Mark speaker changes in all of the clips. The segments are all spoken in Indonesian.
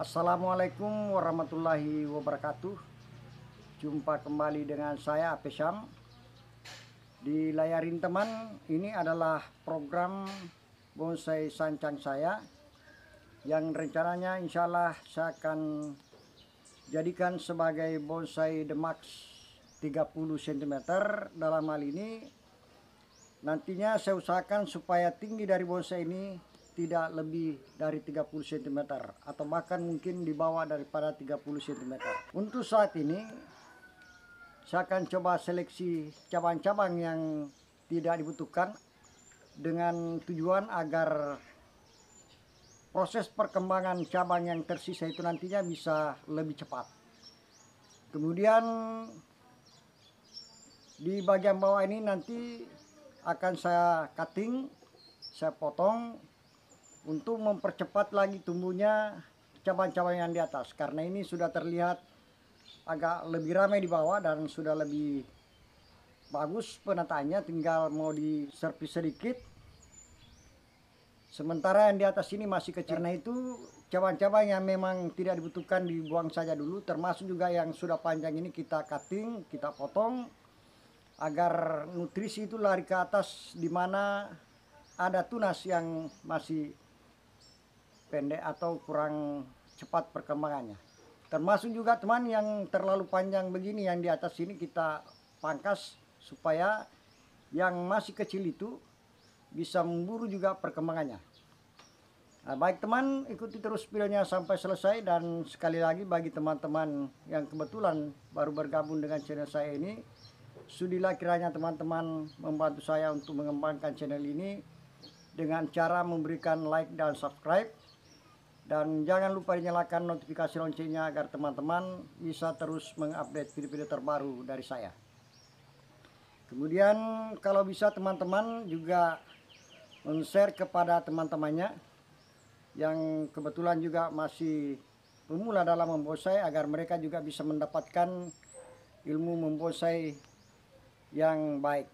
Speaker 1: Assalamualaikum warahmatullahi wabarakatuh Jumpa kembali dengan saya Pesam Di layarin teman ini adalah program bonsai sancang saya Yang rencananya insya Allah saya akan jadikan sebagai bonsai demax max 30 cm dalam hal ini Nantinya saya usahakan supaya tinggi dari bonsai ini tidak lebih dari 30 cm atau makan mungkin di bawah daripada 30 cm. Untuk saat ini saya akan coba seleksi cabang-cabang yang tidak dibutuhkan dengan tujuan agar proses perkembangan cabang yang tersisa itu nantinya bisa lebih cepat. Kemudian di bagian bawah ini nanti akan saya cutting, saya potong untuk mempercepat lagi tumbuhnya cabang-cabang yang di atas karena ini sudah terlihat agak lebih ramai di bawah dan sudah lebih bagus penataannya tinggal mau diservis sedikit sementara yang di atas ini masih kecil karena itu cabang-cabang yang memang tidak dibutuhkan dibuang saja dulu termasuk juga yang sudah panjang ini kita cutting kita potong agar nutrisi itu lari ke atas di mana ada tunas yang masih pendek atau kurang cepat perkembangannya. Termasuk juga teman yang terlalu panjang begini yang di atas sini kita pangkas supaya yang masih kecil itu bisa memburu juga perkembangannya. Nah, baik teman, ikuti terus videonya sampai selesai dan sekali lagi bagi teman-teman yang kebetulan baru bergabung dengan channel saya ini, sudilah kiranya teman-teman membantu saya untuk mengembangkan channel ini dengan cara memberikan like dan subscribe dan jangan lupa dinyalakan notifikasi loncengnya agar teman-teman bisa terus mengupdate video-video terbaru dari saya. Kemudian kalau bisa teman-teman juga men-share kepada teman-temannya yang kebetulan juga masih pemula dalam membosai agar mereka juga bisa mendapatkan ilmu membosai yang baik.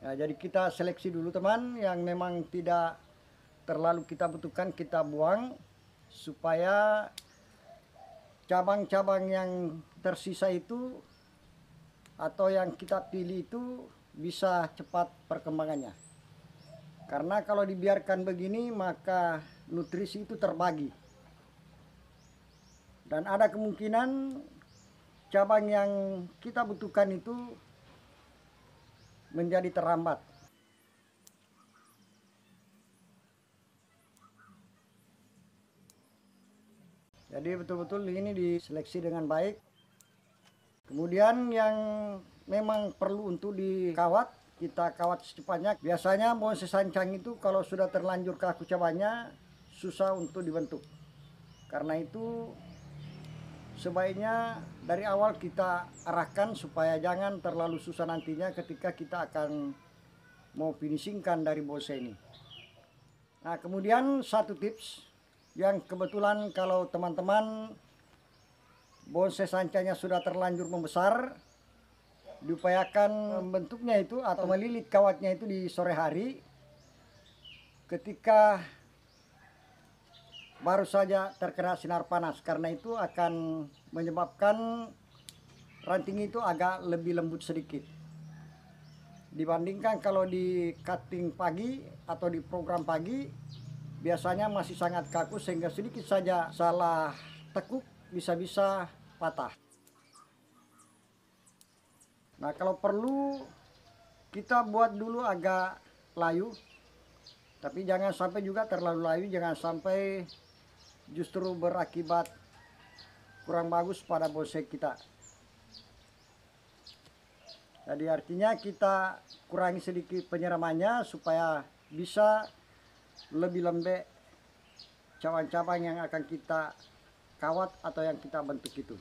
Speaker 1: Nah, jadi kita seleksi dulu teman yang memang tidak terlalu kita butuhkan kita buang supaya cabang-cabang yang tersisa itu atau yang kita pilih itu bisa cepat perkembangannya. Karena kalau dibiarkan begini maka nutrisi itu terbagi. Dan ada kemungkinan cabang yang kita butuhkan itu menjadi terhambat. Jadi betul-betul ini diseleksi dengan baik. Kemudian yang memang perlu untuk dikawat, kita kawat secepatnya. Biasanya bonsai sesancang itu kalau sudah terlanjur kaku cabanya susah untuk dibentuk. Karena itu sebaiknya dari awal kita arahkan supaya jangan terlalu susah nantinya ketika kita akan mau finishingkan dari bonsai ini. Nah kemudian satu tips yang kebetulan kalau teman-teman bonsai sancanya sudah terlanjur membesar diupayakan bentuknya itu atau melilit kawatnya itu di sore hari ketika baru saja terkena sinar panas karena itu akan menyebabkan ranting itu agak lebih lembut sedikit dibandingkan kalau di cutting pagi atau di program pagi biasanya masih sangat kaku sehingga sedikit saja salah tekuk bisa-bisa patah. Nah kalau perlu kita buat dulu agak layu tapi jangan sampai juga terlalu layu jangan sampai justru berakibat kurang bagus pada bonsai kita. Jadi artinya kita kurangi sedikit penyeramannya supaya bisa lebih lembek cabang-cabang yang akan kita kawat atau yang kita bentuk itu.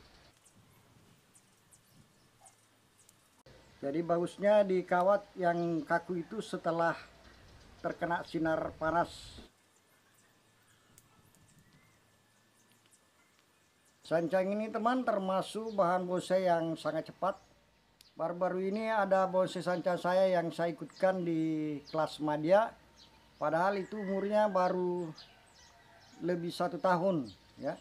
Speaker 1: Jadi bagusnya di kawat yang kaku itu setelah terkena sinar panas. Sancang ini teman termasuk bahan bonsai yang sangat cepat. Baru-baru ini ada bonsai sancang saya yang saya ikutkan di kelas media Padahal itu umurnya baru lebih satu tahun ya.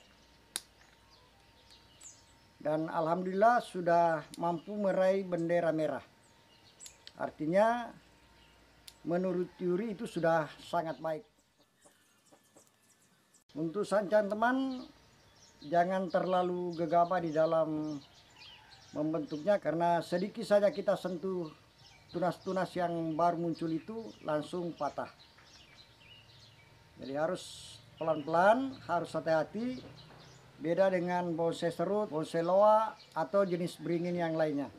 Speaker 1: Dan alhamdulillah sudah mampu meraih bendera merah. Artinya menurut teori itu sudah sangat baik. Untuk sancang teman jangan terlalu gegabah di dalam membentuknya karena sedikit saja kita sentuh tunas-tunas yang baru muncul itu langsung patah. Jadi harus pelan-pelan, harus hati-hati. Beda dengan bonsai serut, bonsai loa, atau jenis beringin yang lainnya.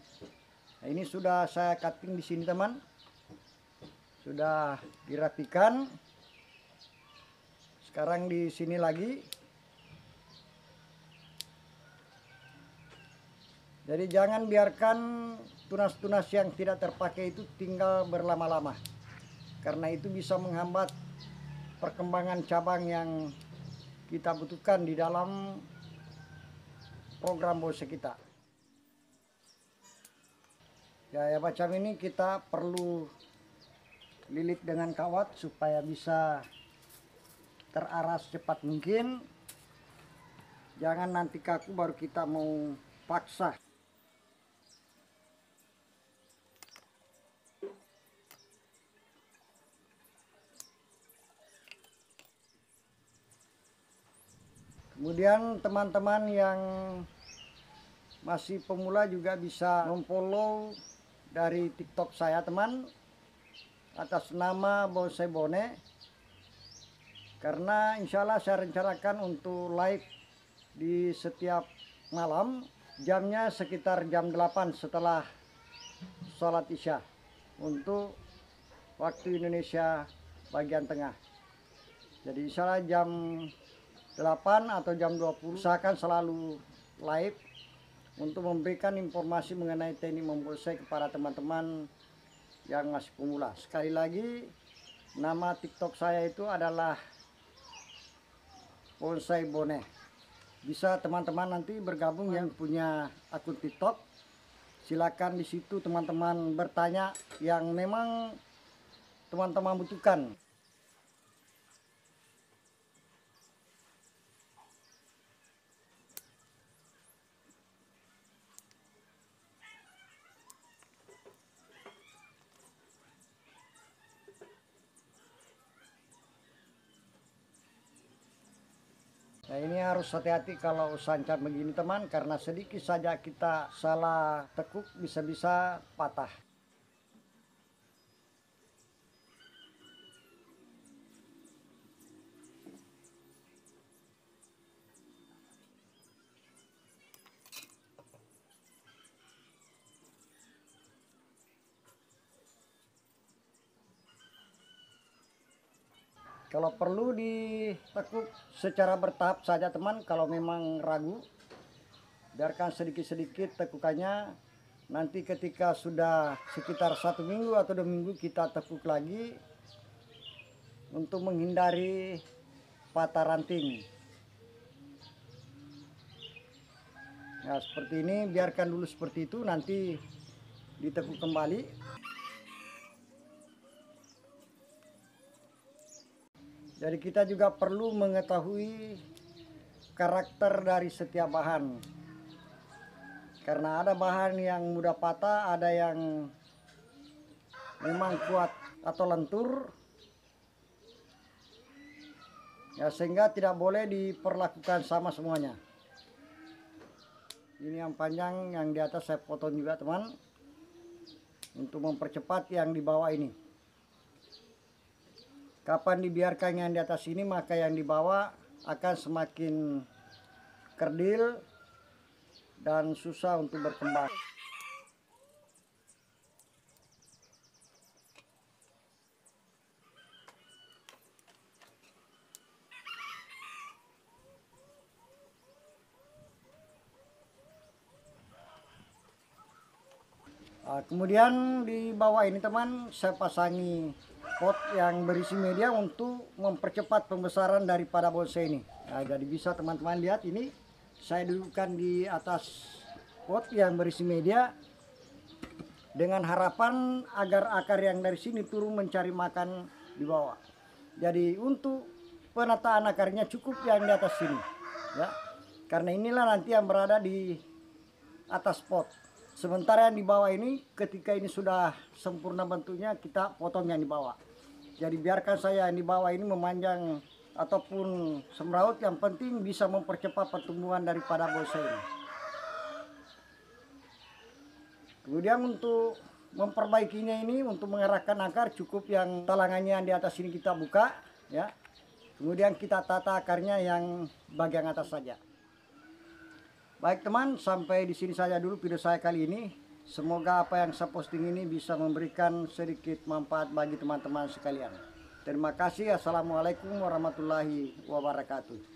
Speaker 1: Nah, ini sudah saya cutting di sini teman. Sudah dirapikan. Sekarang di sini lagi. Jadi jangan biarkan tunas-tunas yang tidak terpakai itu tinggal berlama-lama. Karena itu bisa menghambat perkembangan cabang yang kita butuhkan di dalam program Bose kita. Ya, Ya, macam ini kita perlu lilit dengan kawat supaya bisa teraras cepat mungkin. Jangan nanti kaku baru kita mau paksa. Kemudian teman-teman yang masih pemula juga bisa memfollow dari TikTok saya teman atas nama Bose Bone karena insya Allah saya rencanakan untuk live di setiap malam jamnya sekitar jam 8 setelah sholat isya untuk waktu Indonesia bagian tengah jadi insya Allah jam 8 atau jam 20 usahakan selalu live untuk memberikan informasi mengenai teknik mempelosek kepada teman-teman yang masih pemula. Sekali lagi, nama TikTok saya itu adalah Bonsai Bone. Bisa teman-teman nanti bergabung yang punya akun TikTok. Silakan di situ teman-teman bertanya yang memang teman-teman butuhkan. Nah ini harus hati-hati kalau sancar begini teman karena sedikit saja kita salah tekuk bisa-bisa patah. kalau perlu ditekuk secara bertahap saja teman kalau memang ragu biarkan sedikit-sedikit tekukannya nanti ketika sudah sekitar satu minggu atau dua minggu kita tekuk lagi untuk menghindari patah ranting nah seperti ini biarkan dulu seperti itu nanti ditekuk kembali Jadi kita juga perlu mengetahui karakter dari setiap bahan. Karena ada bahan yang mudah patah, ada yang memang kuat atau lentur. Ya sehingga tidak boleh diperlakukan sama semuanya. Ini yang panjang yang di atas saya potong juga teman. Untuk mempercepat yang di bawah ini. Kapan dibiarkan yang di atas ini maka yang di bawah akan semakin kerdil dan susah untuk berkembang. Ah, kemudian di bawah ini teman saya pasangi pot yang berisi media untuk mempercepat pembesaran daripada bonsai ini. Nah, jadi bisa teman-teman lihat ini saya dudukkan di atas pot yang berisi media dengan harapan agar akar yang dari sini turun mencari makan di bawah. Jadi untuk penataan akarnya cukup yang di atas sini. Ya. Karena inilah nanti yang berada di atas pot. Sementara yang di bawah ini ketika ini sudah sempurna bentuknya kita potong yang di bawah. Jadi biarkan saya ini di bawah ini memanjang ataupun semraut yang penting bisa mempercepat pertumbuhan daripada bonsai ini. Kemudian untuk memperbaikinya ini untuk mengarahkan akar cukup yang talangannya yang di atas ini kita buka ya. Kemudian kita tata akarnya yang bagian atas saja. Baik teman, sampai di sini saja dulu video saya kali ini. Semoga apa yang saya posting ini bisa memberikan sedikit manfaat bagi teman-teman sekalian. Terima kasih. Assalamualaikum warahmatullahi wabarakatuh.